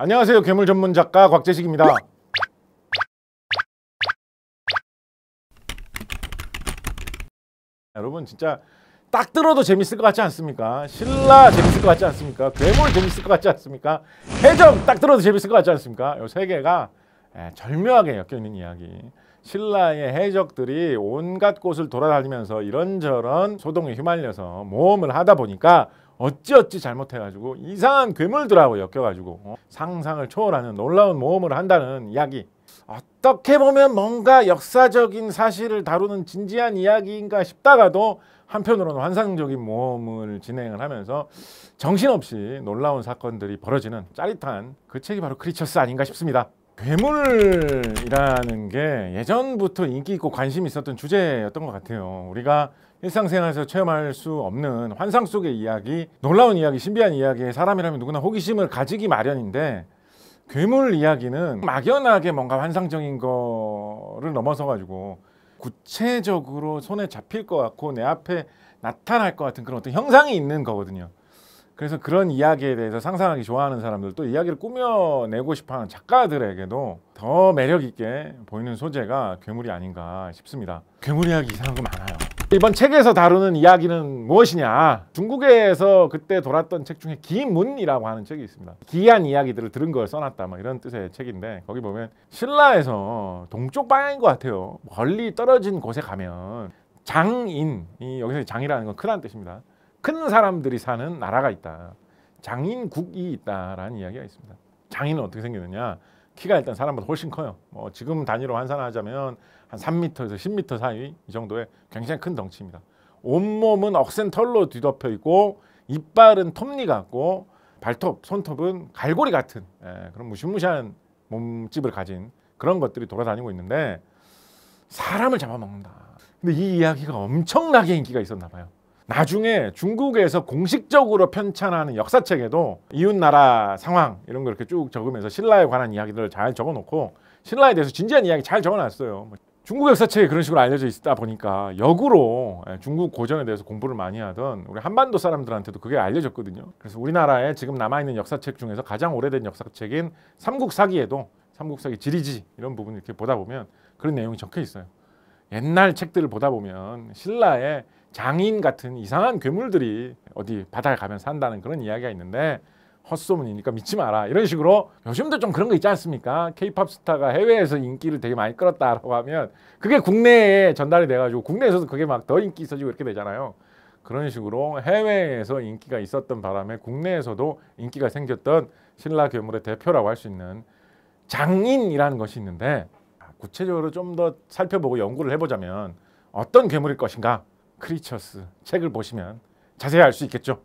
안녕하세요 괴물 전문 작가 곽재식입니다 여러분 진짜 딱 들어도 재밌을 것 같지 않습니까? 신라 재밌을 것 같지 않습니까? 괴물 재밌을 것 같지 않습니까? 해적 딱 들어도 재밌을 것 같지 않습니까? 요세 개가 예, 절묘하게 엮여있는 이야기 신라의 해적들이 온갖 곳을 돌아다니면서 이런저런 소동에 휘말려서 모험을 하다 보니까 어찌어찌 잘못해가지고 이상한 괴물들하고 엮여가지고 어? 상상을 초월하는 놀라운 모험을 한다는 이야기 어떻게 보면 뭔가 역사적인 사실을 다루는 진지한 이야기인가 싶다가도 한편으로는 환상적인 모험을 진행을 하면서 정신없이 놀라운 사건들이 벌어지는 짜릿한 그 책이 바로 크리처스 아닌가 싶습니다. 괴물이라는 게 예전부터 인기 있고 관심 이 있었던 주제였던 것 같아요. 우리가 일상생활에서 체험할 수 없는 환상 속의 이야기, 놀라운 이야기, 신비한 이야기에 사람이라면 누구나 호기심을 가지기 마련인데 괴물 이야기는 막연하게 뭔가 환상적인 거를 넘어서 가지고 구체적으로 손에 잡힐 것 같고 내 앞에 나타날 것 같은 그런 어떤 형상이 있는 거거든요. 그래서 그런 이야기에 대해서 상상하기 좋아하는 사람들 또 이야기를 꾸며내고 싶어하는 작가들에게도 더 매력 있게 보이는 소재가 괴물이 아닌가 싶습니다. 괴물 이야기 이상한 거 많아요. 이번 책에서 다루는 이야기는 무엇이냐? 중국에서 그때 돌았던 책 중에 기문이라고 하는 책이 있습니다. 기이한 이야기들을 들은 걸 써놨다 막 뭐 이런 뜻의 책인데 거기 보면 신라에서 동쪽 방향인 것 같아요. 멀리 떨어진 곳에 가면 장인 이 여기서 장이라는 건 크다는 뜻입니다. 큰 사람들이 사는 나라가 있다. 장인국이 있다라는 이야기가 있습니다. 장인은 어떻게 생겼느냐 키가 일단 사람보다 훨씬 커요. 뭐 지금 단위로 환산하자면 한 3m에서 10m 사이 이 정도의 굉장히 큰 덩치입니다. 온몸은 억센 털로 뒤덮여 있고 이빨은 톱니 같고 발톱, 손톱은 갈고리 같은 예, 그런 무시무시한 몸집을 가진 그런 것들이 돌아다니고 있는데 사람을 잡아먹는다. 근데 이 이야기가 엄청나게 인기가 있었나 봐요. 나중에 중국에서 공식적으로 편찬하는 역사책에도 이웃나라 상황 이런 걸 이렇게 쭉 적으면서 신라에 관한 이야기들을 잘 적어놓고 신라에 대해서 진지한 이야기 잘 적어놨어요. 뭐 중국 역사책에 그런 식으로 알려져 있다 보니까 역으로 예, 중국 고전에 대해서 공부를 많이 하던 우리 한반도 사람들한테도 그게 알려졌거든요. 그래서 우리나라에 지금 남아있는 역사책 중에서 가장 오래된 역사책인 삼국사기에도 삼국사기 지리지 이런 부분 이렇게 보다 보면 그런 내용이 적혀 있어요. 옛날 책들을 보다 보면 신라의 장인 같은 이상한 괴물들이 어디 바다에 가면 산다는 그런 이야기가 있는데 헛소문이니까 믿지 마라 이런 식으로 요즘도 좀 그런 거 있지 않습니까? 케이팝 스타가 해외에서 인기를 되게 많이 끌었다라고 하면 그게 국내에 전달이 돼가지고 국내에서도 그게 막 더 인기 있어지고 이렇게 되잖아요. 그런 식으로 해외에서 인기가 있었던 바람에 국내에서도 인기가 생겼던 신라 괴물의 대표라고 할 수 있는 장인이라는 것이 있는데 구체적으로 좀 더 살펴보고 연구를 해보자면 어떤 괴물일 것인가 크리처스 책을 보시면 자세히 알 수 있겠죠.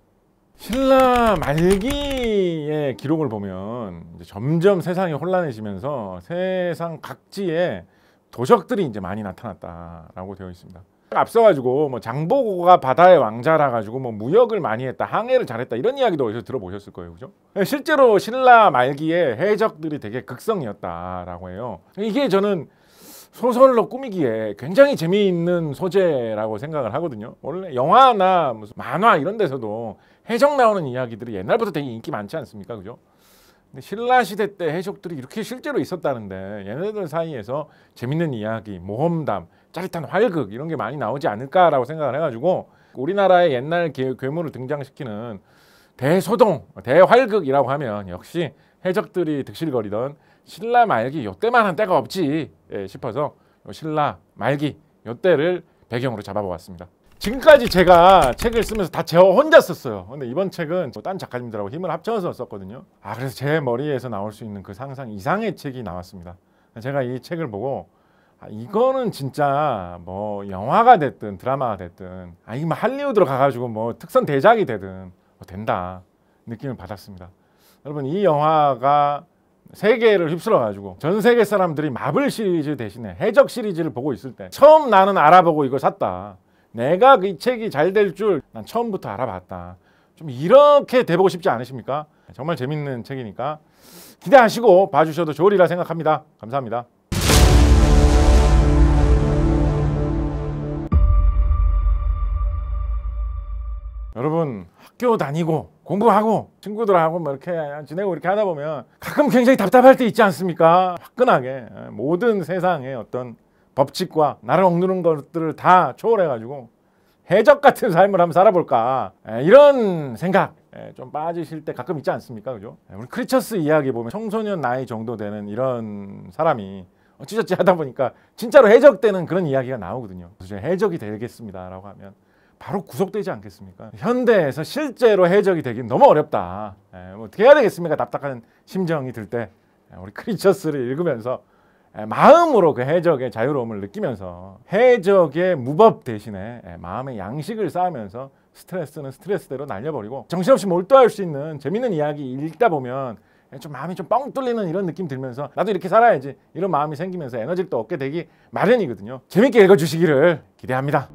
신라 말기의 기록을 보면 점점 세상이 혼란해지면서 세상 각지에 도적들이 이제 많이 나타났다라고 되어 있습니다. 앞서가지고 뭐 장보고가 바다의 왕자라 가지고 뭐 무역을 많이 했다 항해를 잘했다 이런 이야기도 어디서 들어보셨을 거예요 그죠 네, 실제로 신라 말기에 해적들이 되게 극성이었다라고 해요 이게 저는 소설로 꾸미기에 굉장히 재미있는 소재라고 생각을 하거든요 원래 영화나 무슨 만화 이런 데서도 해적 나오는 이야기들이 옛날부터 되게 인기 많지 않습니까 그죠 신라 시대 때 해적들이 이렇게 실제로 있었다는데 얘네들 사이에서 재밌는 이야기 모험담 짜릿한 활극 이런 게 많이 나오지 않을까라고 생각을 해가지고 우리나라의 옛날 괴물을 등장시키는 대소동, 대활극이라고 하면 역시 해적들이 득실거리던 신라 말기 요때만한 때가 없지 예, 싶어서 신라 말기 요때를 배경으로 잡아보았습니다. 지금까지 제가 책을 쓰면서 다제 혼자 썼어요. 근데 이번 책은 딴 작가님들하고 힘을 합쳐서 썼거든요. 아 그래서 제 머리에서 나올 수 있는 그 상상 이상의 책이 나왔습니다. 제가 이 책을 보고 아, 이거는 진짜 뭐 영화가 됐든 드라마가 됐든 아니게뭐 할리우드로 가가지고 뭐 특선 대작이 되든 뭐 된다 느낌을 받았습니다. 여러분 이 영화가 세계를 휩쓸어가지고 전 세계 사람들이 마블 시리즈 대신에 해적 시리즈를 보고 있을 때 처음 나는 알아보고 이걸 샀다. 내가 그 이 책이 잘 될 줄 난 처음부터 알아봤다. 좀 이렇게 돼보고 싶지 않으십니까? 정말 재밌는 책이니까 기대하시고 봐주셔도 좋으리라 생각합니다. 감사합니다. 여러분 학교 다니고 공부하고 친구들하고 뭐 이렇게 지내고 이렇게 하다 보면 가끔 굉장히 답답할 때 있지 않습니까? 화끈하게 예, 모든 세상의 어떤 법칙과 나를 억누른 것들을 다 초월해가지고 해적 같은 삶을 한번 살아볼까 예, 이런 생각 예, 좀 빠지실 때 가끔 있지 않습니까? 그죠? 우리 크리처스 이야기 보면 청소년 나이 정도 되는 이런 사람이 어찌저찌 하다 보니까 진짜로 해적되는 그런 이야기가 나오거든요. 그래서 해적이 되겠습니다라고 하면 바로 구속되지 않겠습니까? 현대에서 실제로 해적이 되긴 너무 어렵다. 에, 예, 뭐 어떻게 해야 되겠습니까? 답답한 심정이 들때 예, 우리 크리처스를 읽으면서 예, 마음으로 그 해적의 자유로움을 느끼면서 해적의 무법 대신에 에, 마음의 양식을 쌓으면서 스트레스는 스트레스대로 날려버리고 정신없이 몰두할 수 있는 재밌는 이야기 읽다 보면 좀 마음이 좀 뻥 뚫리는 이런 느낌 들면서 나도 이렇게 살아야지 이런 마음이 생기면서 에너지를 또 얻게 되기 마련이거든요. 재밌게 읽어주시기를 기대합니다.